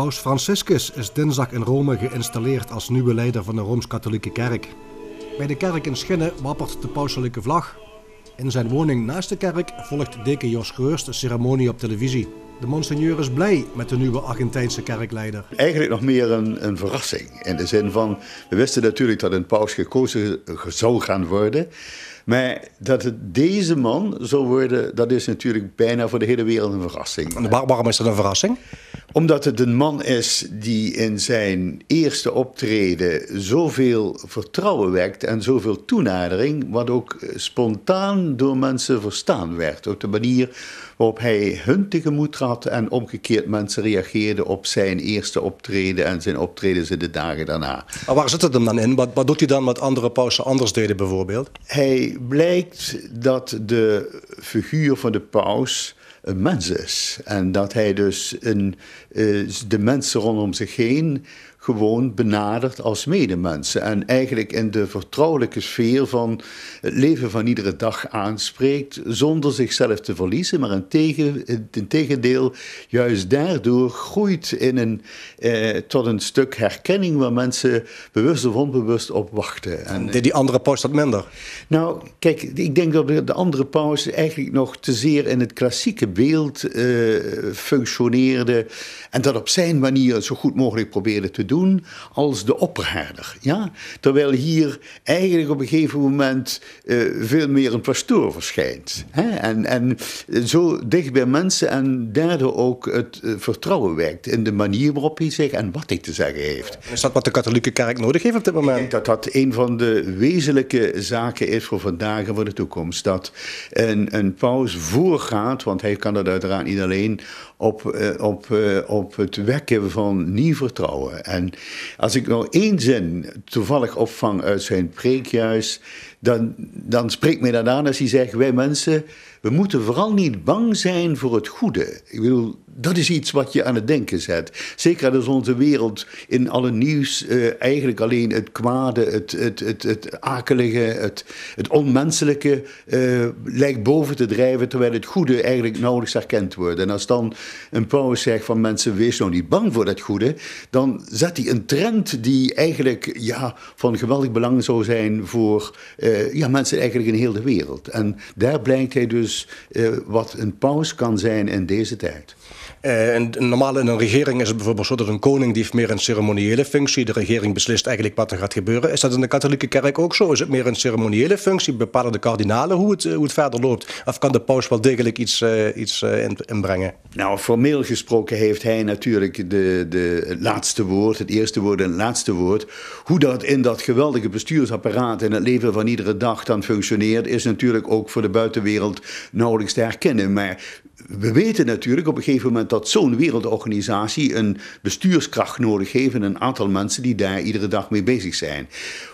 Paus Franciscus is dinsdag in Rome geïnstalleerd als nieuwe leider van de Rooms-Katholieke Kerk. Bij de kerk in Schinnen wappert de pauselijke vlag. In zijn woning naast de kerk volgt deken Jos Geurst de ceremonie op televisie. De monseigneur is blij met de nieuwe Argentijnse kerkleider. Eigenlijk nog meer een, een, verrassing. In de zin van, we wisten natuurlijk dat een paus gekozen zou gaan worden. Maar dat het deze man zou worden, dat is natuurlijk bijna voor de hele wereld een verrassing. waarom is dat een verrassing? Omdat het een man is die in zijn eerste optreden zoveel vertrouwen wekt en zoveel toenadering, wat ook eh, spontaan door mensen verstaan werd. Ook de manier waarop hij hun tegemoet had en omgekeerd mensen reageerden op zijn eerste optreden en zijn optredens in de dagen daarna. Maar waar zit het hem dan in? Wat, wat doet hij dan wat andere pausen anders deden bijvoorbeeld? Hij blijkt dat de figuur van de paus een mens is. En dat hij dus een, eh, de mensen rondom zich heen gewoon benadert als medemensen. En eigenlijk in de vertrouwelijke sfeer van het leven van iedere dag aanspreekt, zonder zichzelf te verliezen. Maar in, tegendeel, juist daardoor groeit in een, eh, tot een stuk herkenning waar mensen bewust of onbewust op wachten. En, die andere paus dat minder? Nou, kijk, ik denk dat de andere paus eigenlijk nog te zeer in het klassieke beeld eh, functioneerde. En dat op zijn manier zo goed mogelijk probeerde te doen doen als de opperherder. Ja? Terwijl hier eigenlijk op een gegeven moment eh, veel meer een pastoor verschijnt. Hè? En, en zo dicht bij mensen en derde ook het eh, vertrouwen werkt in de manier waarop hij zich en wat hij te zeggen heeft. Is dat wat de katholieke kerk nodig heeft op dit moment? Ik denk dat dat een van de wezenlijke zaken is voor vandaag en voor de toekomst. Dat een, een paus voorgaat, want hij kan dat uiteraard niet alleen, op, eh, op, op het wekken van nieuw vertrouwen. En als ik nou één zin toevallig opvang uit zijn preekjuist, dan, dan spreekt mij dat aan als hij zegt: Wij mensen we moeten vooral niet bang zijn voor het goede. Ik bedoel, dat is iets wat je aan het denken zet. Zeker als onze wereld in alle nieuws eh, eigenlijk alleen het kwade, het, het, het, het akelige, het, het onmenselijke eh, lijkt boven te drijven, terwijl het goede eigenlijk nauwelijks erkend wordt. En als dan een pauze zegt van mensen, wees nou niet bang voor dat goede, dan zet hij een trend die eigenlijk ja, van geweldig belang zou zijn voor eh, ja, mensen eigenlijk in heel de wereld. En daar blijkt hij dus dus, eh, wat een paus kan zijn in deze tijd. Eh, normaal in een regering is het bijvoorbeeld zo dat een koning die heeft meer een ceremoniële functie. De regering beslist eigenlijk wat er gaat gebeuren. Is dat in de katholieke kerk ook zo? Is het meer een ceremoniële functie? Bepalen de kardinalen hoe het, eh, hoe het verder loopt? Of kan de paus wel degelijk iets, iets inbrengen? Nou, formeel gesproken heeft hij natuurlijk de, de, het laatste woord, het eerste woord en het laatste woord. Hoe dat in dat geweldige bestuursapparaat en het leven van iedere dag dan functioneert, is natuurlijk ook voor de buitenwereld nauwelijks te herkennen. Maar we weten natuurlijk op een gegeven moment dat zo'n wereldorganisatie een bestuurskracht nodig heeft en een aantal mensen die daar iedere dag mee bezig zijn.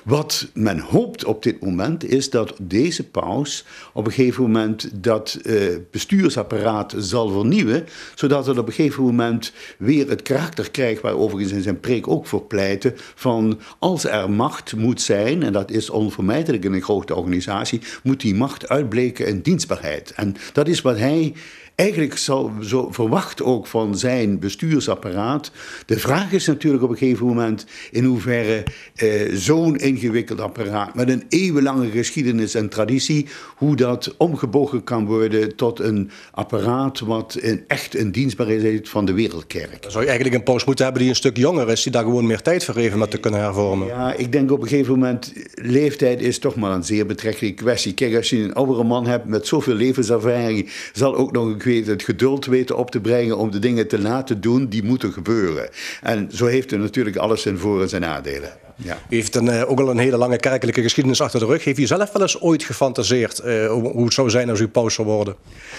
Wat men hoopt op dit moment is dat deze paus op een gegeven moment dat eh, bestuursapparaat zal vernieuwen, zodat het op een gegeven moment weer het karakter krijgt waar overigens in zijn preek ook voor pleiten. van als er macht moet zijn, en dat is onvermijdelijk in een grote organisatie, moet die macht uitbleken in dienstbaarheid. En dat is wat hij eigenlijk zal, zo verwacht ook van zijn bestuursapparaat. De vraag is natuurlijk op een gegeven moment in hoeverre eh, zo'n ingewikkeld apparaat met een eeuwenlange geschiedenis en traditie, hoe dat omgebogen kan worden tot een apparaat wat echt een dienstbaar is van de wereldkerk. zou je eigenlijk een paus moeten hebben die een stuk jonger is, die daar gewoon meer tijd voor heeft om dat te kunnen hervormen? Ja, ik denk op een gegeven moment, leeftijd is toch maar een zeer betrekkelijke kwestie. Kijk, als je een oudere man hebt met zoveel levenservaring, zal ook nog een weet, het geduld weten op te brengen om de dingen te laten doen die moeten gebeuren. En zo heeft er natuurlijk alles zijn voor- en zijn nadelen. Ja. U heeft eh, ook al een hele lange kerkelijke geschiedenis achter de rug. Heeft u zelf wel eens ooit gefantaseerd eh, hoe het zou zijn als u paus zou worden?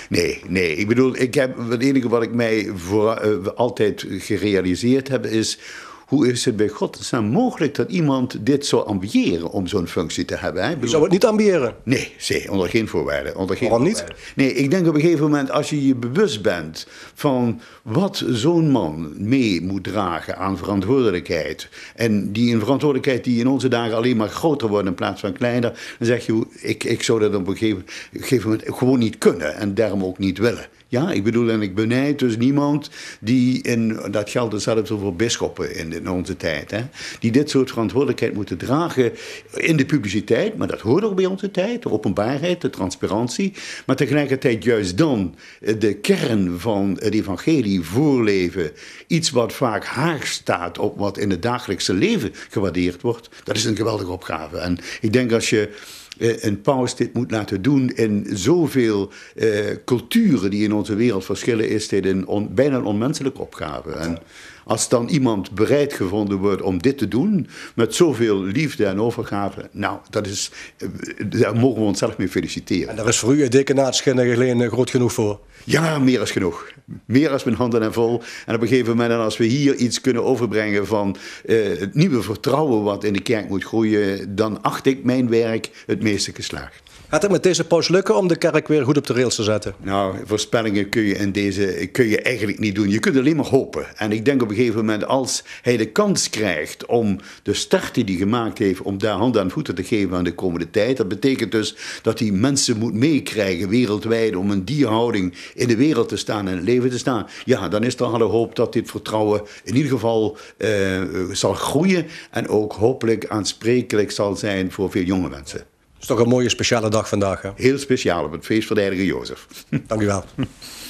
Nee, nee. Ik bedoel, ik heb, het enige wat ik mij voor, eh, altijd gerealiseerd heb is hoe is het bij God is nou mogelijk dat iemand dit zou ambiëren om zo'n functie te hebben? Hè? Je zou het niet ambiëren? Nee, zee, onder geen voorwaarden. Onder geen Waarom niet? Nee, ik denk op een gegeven moment, als je je bewust bent van wat zo'n man mee moet dragen aan verantwoordelijkheid. En die een verantwoordelijkheid die in onze dagen alleen maar groter wordt in plaats van kleiner. Dan zeg je, ik, ik zou dat op een gegeven, gegeven moment gewoon niet kunnen en daarom ook niet willen. Ja, ik bedoel, en ik benijd dus niemand die in, dat geldt dus zelfs voor bischoppen in in onze tijd. Hè, die dit soort verantwoordelijkheid moeten dragen in de publiciteit. Maar dat hoort ook bij onze tijd. De openbaarheid, de transparantie. Maar tegelijkertijd juist dan eh, de kern van het evangelie voorleven. Iets wat vaak haaks staat op wat in het dagelijkse leven gewaardeerd wordt. Dat is een geweldige opgave. En ik denk als je eh, een paus dit moet laten doen in zoveel eh, culturen die in onze wereld verschillen, is dit een bijna een onmenselijke opgave. En, als dan iemand bereid gevonden wordt om dit te doen, met zoveel liefde en overgave, nou, dat is, eh, daar mogen we onszelf mee feliciteren. En daar is voor u het dekenaatsgender groot genoeg voor? Ja, meer is genoeg. Meer als mijn handen en vol. En op een gegeven moment, als we hier iets kunnen overbrengen van eh, het nieuwe vertrouwen wat in de kerk moet groeien, dan acht ik mijn werk het meeste geslaagd. Gaat het met deze paus lukken om de kerk weer goed op de rails te zetten? Nou, voorspellingen kun je in deze kun je eigenlijk niet doen. Je kunt alleen maar hopen. En ik denk op gegeven moment, als hij de kans krijgt om de start die hij gemaakt heeft, om daar handen aan voeten te geven aan de komende tijd. Dat betekent dus dat hij mensen moet meekrijgen wereldwijd om een dierhouding in de wereld te staan en het leven te staan. Ja, dan is er alle hoop dat dit vertrouwen in ieder geval eh, zal groeien en ook hopelijk aansprekelijk zal zijn voor veel jonge mensen. Het is toch een mooie speciale dag vandaag. Hè? Heel speciaal op het feest van de heilige Jozef. Dank u wel.